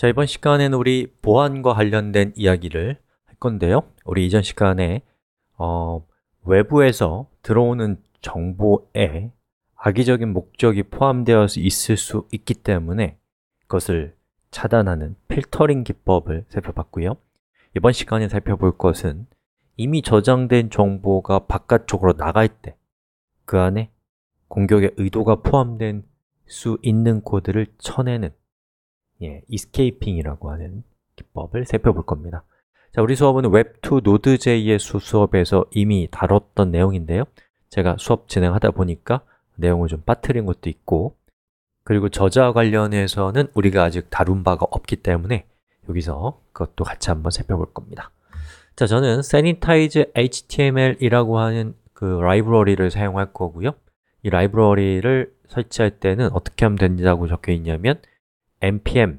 자, 이번 시간에는 우리 보안과 관련된 이야기를 할 건데요. 우리 이전 시간에 어, 외부에서 들어오는 정보에 악의적인 목적이 포함되어 있을 수 있기 때문에 그것을 차단하는 필터링 기법을 살펴봤고요. 이번 시간에 살펴볼 것은 이미 저장된 정보가 바깥쪽으로 나갈 때 그 안에 공격의 의도가 포함된 수 있는 코드를 쳐내는 예, 이스케이핑이라고 하는 기법을 살펴볼 겁니다. 자, 우리 수업은 웹2 n o d e j 의 수업에서 이미 다뤘던 내용인데요. 제가 수업 진행하다 보니까 내용을 좀 빠뜨린 것도 있고 그리고 저자 관련해서는 우리가 아직 다룬 바가 없기 때문에 여기서 그것도 같이 한번 살펴볼 겁니다. 자, 저는 sanitize html이라고 하는 그 라이브러리를 사용할 거고요. 이 라이브러리를 설치할 때는 어떻게 하면 된다고 적혀 있냐면 npm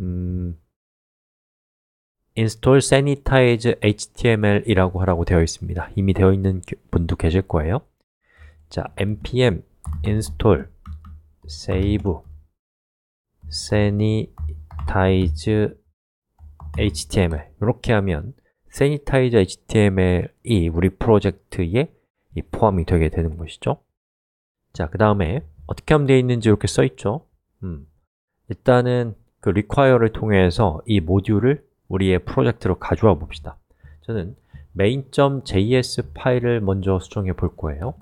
음, install sanitize html이라고 하라고 되어 있습니다. 이미 되어 있는 분도 계실 거예요. 자, npm install save sanitize html 이렇게 하면 sanitize html이 우리 프로젝트에 포함이 되게 되는 것이죠. 자, 그 다음에 어떻게 하면 되어 있는지 이렇게 써 있죠. 음. 일단은 그 require를 통해서 이 모듈을 우리의 프로젝트로 가져와 봅시다. 저는 main.js 파일을 먼저 수정해 볼 거예요.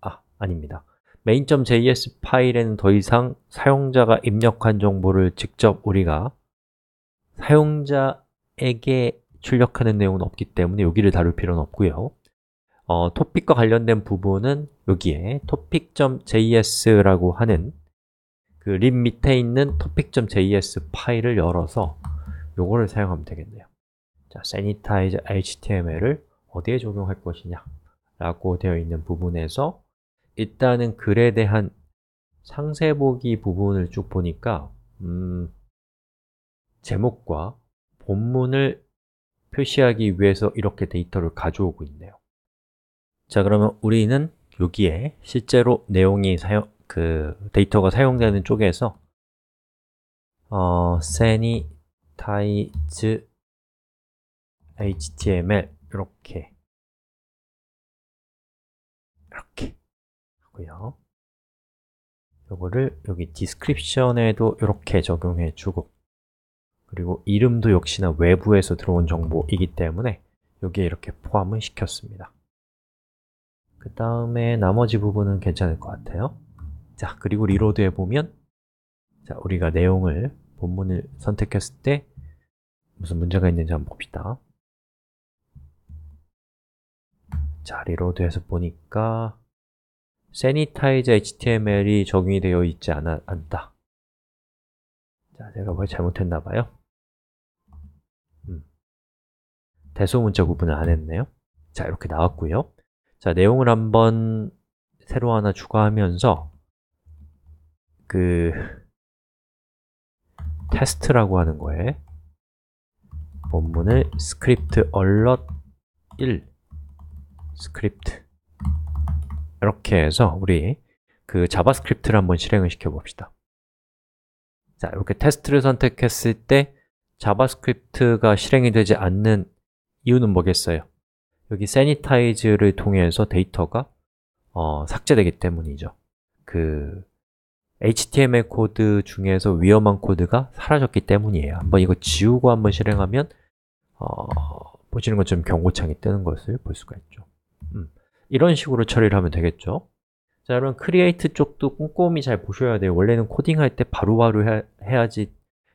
아, 아닙니다. main.js 파일에는 더 이상 사용자가 입력한 정보를 직접 우리가 사용자에게 출력하는 내용은 없기 때문에 여기를 다룰 필요는 없고요. 어, 토픽과 관련된 부분은 여기에 topic.js라고 하는 그립 밑에 있는 topic.js 파일을 열어서 요거를 사용하면 되겠네요. 자, sanitize html을 어디에 적용할 것이냐 라고 되어 있는 부분에서 일단은 글에 대한 상세 보기 부분을 쭉 보니까 음, 제목과 본문을 표시하기 위해서 이렇게 데이터를 가져오고 있네요 자 그러면 우리는 여기에 실제로 내용이 사용, 그 데이터가 사용되는 쪽에서 어, sanitize html 이렇게 이렇게 하고요. 요거를 여기 description에도 이렇게 적용해 주고 그리고 이름도 역시나 외부에서 들어온 정보이기 때문에 여기에 이렇게 포함을 시켰습니다. 그 다음에 나머지 부분은 괜찮을 것 같아요. 자, 그리고 리로드해 보면 자, 우리가 내용을 본문을 선택했을 때 무슨 문제가 있는지 한번 봅시다. 자, 리로드해서 보니까 sanitize html이 적용이 되어 있지 않아, 다 자, 내가 뭘 잘못했나 봐요. 음. 대소문자 구분을 안 했네요. 자, 이렇게 나왔고요. 자, 내용을 한번 새로 하나 추가하면서 그 테스트라고 하는 거에 본문을 스크립트 alert 1 스크립트 이렇게 해서 우리 그 자바스크립트를 한번 실행을 시켜 봅시다 자, 이렇게 테스트를 선택했을 때 자바스크립트가 실행이 되지 않는 이유는 뭐겠어요? 여기 sanitize를 통해서 데이터가 어, 삭제되기 때문이죠 그 HTML 코드 중에서 위험한 코드가 사라졌기 때문이에요 한번 이거 지우고 한번 실행하면 어, 보시는 것처럼 경고창이 뜨는 것을 볼 수가 있죠 음, 이런 식으로 처리를 하면 되겠죠 자 여러분 크리에이트 쪽도 꼼꼼히 잘 보셔야 돼요 원래는 코딩할 때 바로바로 해, 해야지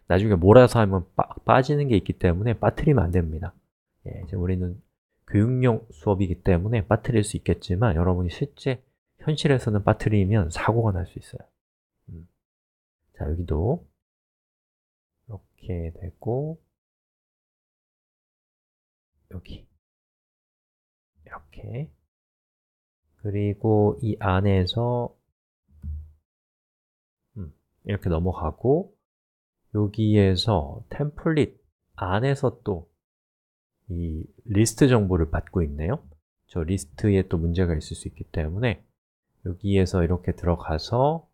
나중에 몰아서 하면 빠, 지는게 있기 때문에 빠뜨리면 안 됩니다 예, 지금 우리는 교육용 수업이기 때문에 빠뜨릴 수 있겠지만 여러분이 실제 현실에서는 빠뜨리면 사고가 날 수 있어요 자, 여기도 이렇게 되고 여기 이렇게 그리고 이 안에서 음, 이렇게 넘어가고 여기에서 템플릿 안에서 또 이 리스트 정보를 받고 있네요 저 리스트에 또 문제가 있을 수 있기 때문에 여기에서 이렇게 들어가서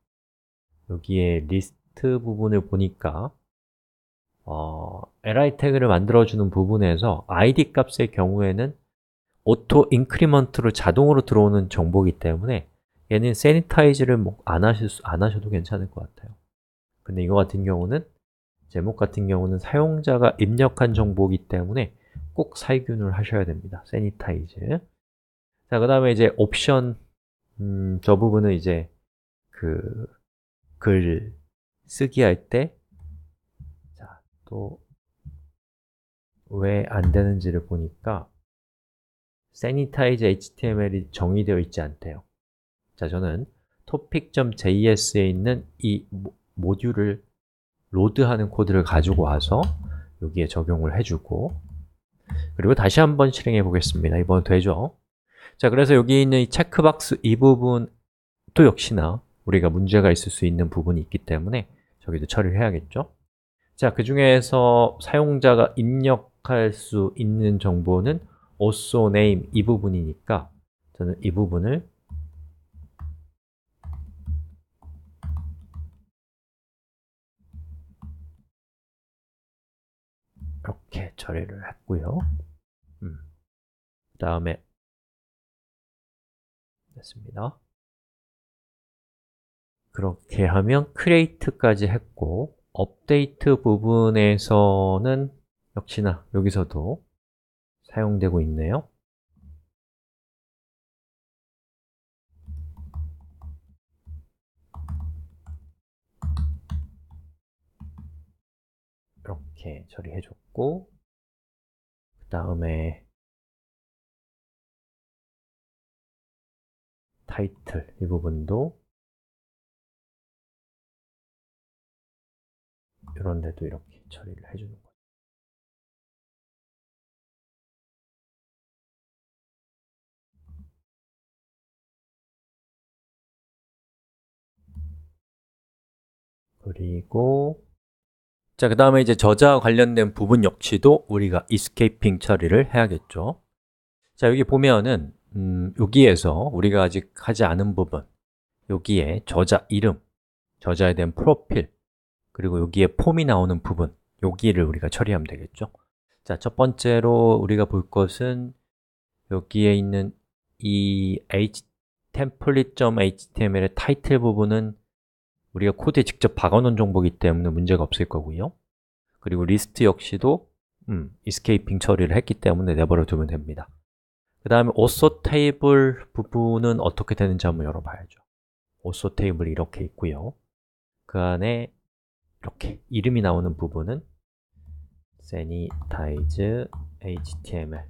여기에 리스트 부분을 보니까 어, li 태그를 만들어주는 부분에서 id 값의 경우에는 auto i n c r e m e n t 로 자동으로 들어오는 정보이기 때문에 얘는 세니타이즈를 뭐 안, 하실 수, 안 하셔도 괜찮을 것 같아요 근데 이거 같은 경우는 제목 같은 경우는 사용자가 입력한 정보이기 때문에 꼭 살균을 하셔야 됩니다 세니타이즈 자, 그 다음에 이제 옵션 음, 저 부분은 이제 그글 쓰기 할 때, 자, 또, 왜 안 되는지를 보니까, sanitize HTML이 정의되어 있지 않대요. 자, 저는 topic.js에 있는 이 모듈을 로드하는 코드를 가지고 와서 여기에 적용을 해주고 그리고 다시 한번 실행해 보겠습니다. 이번 되죠? 자, 그래서 여기 있는 이 체크박스 이 부분도 역시나 우리가 문제가 있을 수 있는 부분이 있기 때문에 저기도 처리를 해야겠죠? 자, 그 중에서 사용자가 입력할 수 있는 정보는 also name 이 부분이니까 저는 이 부분을 이렇게 처리를 했고요. 음. 그 다음에 됐습니다. 그렇게 하면 크레이트까지 했고 업데이트 부분에서는 역시나 여기서도 사용되고 있네요 이렇게 처리해줬고 그 다음에 타이틀 이 부분도 이런 데도 이렇게 처리를 해주는 거예요. 그리고 자, 그 다음에 이제 저자 관련된 부분 역시도 우리가 escaping 처리를 해야겠죠 자, 여기 보면은 음, 여기에서 우리가 아직 하지 않은 부분 여기에 저자 이름, 저자에 대한 프로필 그리고 여기에 폼이 나오는 부분 여기를 우리가 처리하면 되겠죠 자, 첫 번째로 우리가 볼 것은 여기에 있는 이 h template.html의 타이틀 부분은 우리가 코드에 직접 박아놓은 정보이기 때문에 문제가 없을 거고요 그리고 리스트 역시도 음, e s c a p 처리를 했기 때문에 내버려 두면 됩니다 그 다음에 also table 부분은 어떻게 되는지 한번 열어봐야죠 also table이 이렇게 있고요 그 안에 이렇게 이름이 나오는 부분은 sanitize html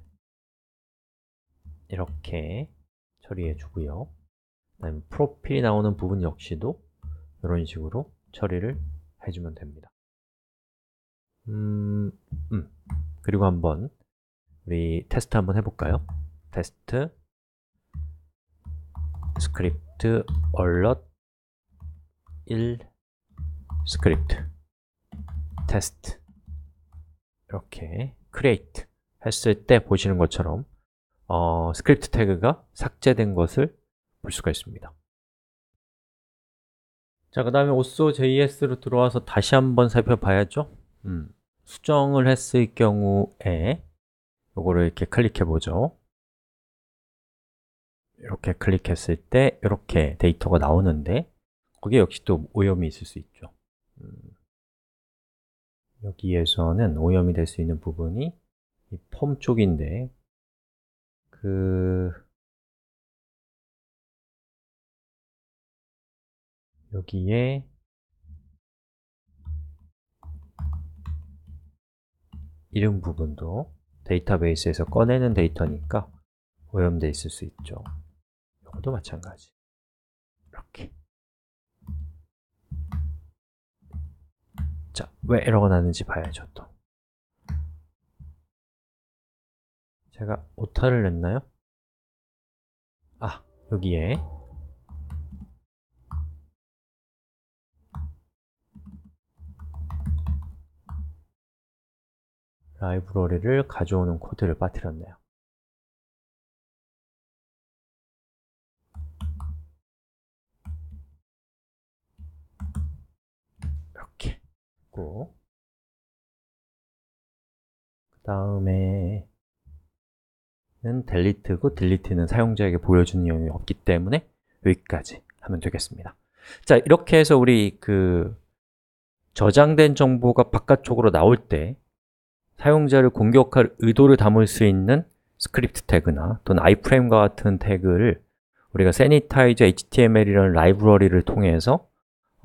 이렇게 처리해 주고요 다음 프로필이 나오는 부분 역시도 이런 식으로 처리를 해주면 됩니다 음, 음. 그리고 한번 우리 테스트 한번 해볼까요? 테스트 스크립트 alert 1 스크립트 테스트 이렇게 create 했을 때 보시는 것처럼 어, 스크립트 태그가 삭제된 것을 볼 수가 있습니다 자, 그 다음에 osso.js로 들어와서 다시 한번 살펴봐야죠 음, 수정을 했을 경우에 이거를 이렇게 클릭해보죠 이렇게 클릭했을 때 이렇게 데이터가 나오는데 거기에 역시 또 오염이 있을 수 있죠 여기에서는 오염이 될 수 있는 부분이 이펌 쪽인데 그 여기에 이름 부분도 데이터베이스에서 꺼내는 데이터니까 오염돼 있을 수 있죠. 이것도 마찬가지. 왜 에러가 나는지 봐야죠 또 제가 오타를 냈나요? 아, 여기에 라이브러리를 가져오는 코드를 빠뜨렸네요 있고 그 다음에는 delete고 delete는 사용자에게 보여주는 영역이 없기 때문에 여기까지 하면 되겠습니다 자 이렇게 해서 우리 그 저장된 정보가 바깥쪽으로 나올 때 사용자를 공격할 의도를 담을 수 있는 스크립트 태그나 또는 iframe과 같은 태그를 우리가 sanitize.html이라는 라이브러리를 통해서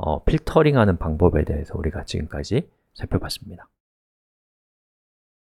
어, 필터링하는 방법에 대해서 우리가 지금까지 살펴봤습니다.